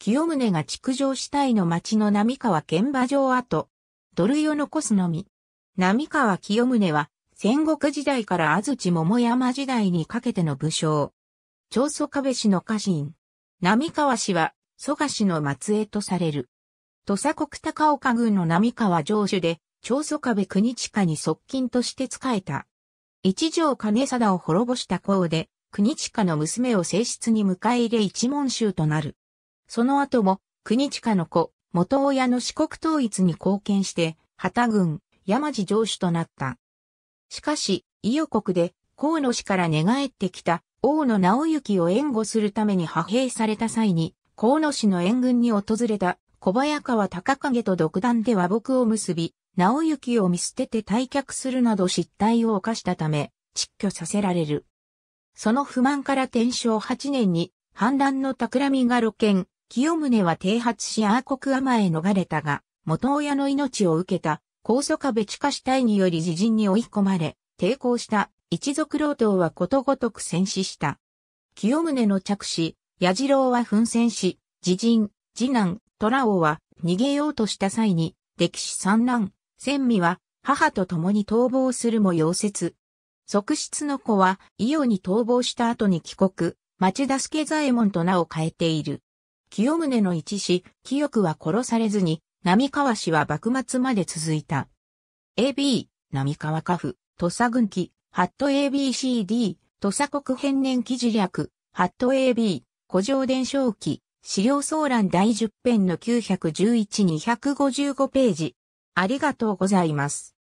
清宗が築城た体の町の並川現場城跡、土塁を残すのみ。並川清宗は、戦国時代から安土桃山時代にかけての武将。長宗我部氏の家臣。並川氏は、蘇我氏の末裔とされる。土佐国高岡軍の並川城主で、長宗我部国近に側近として仕えた。一条兼貞を滅ぼした功で、国近の娘を正室に迎え入れ一門衆となる。その後も、国近の子、元親の四国統一に貢献して、旗軍、山地城主となった。しかし、伊予国で、河野氏から寝返ってきた、王の直行を援護するために派兵された際に、河野氏の援軍に訪れた小早川隆景と独断で和睦を結び、直行を見捨てて退却するなど失態を犯したため、失去させられる。その不満から天正8年に、反乱の企みが露見、清宗は停発しアー国マへ逃れたが、元親の命を受けた、高祖壁地下死体により自陣に追い込まれ、抵抗した一族老党はことごとく戦死した。清宗の着死、矢次郎は奮戦し、自陣、次男、虎王は逃げようとした際に、歴史三男、千美は母と共に逃亡するも溶接。側室の子は伊予に逃亡した後に帰国、町田助左衛門と名を変えている。清宗の一子、清くは殺されずに、並川氏は幕末まで続いた。AB、並川家父、土佐軍記、ハット ABCD、土佐国編年記事略、ハット AB、古城伝承記、資料総覧第10編の911-255ページ。ありがとうございます。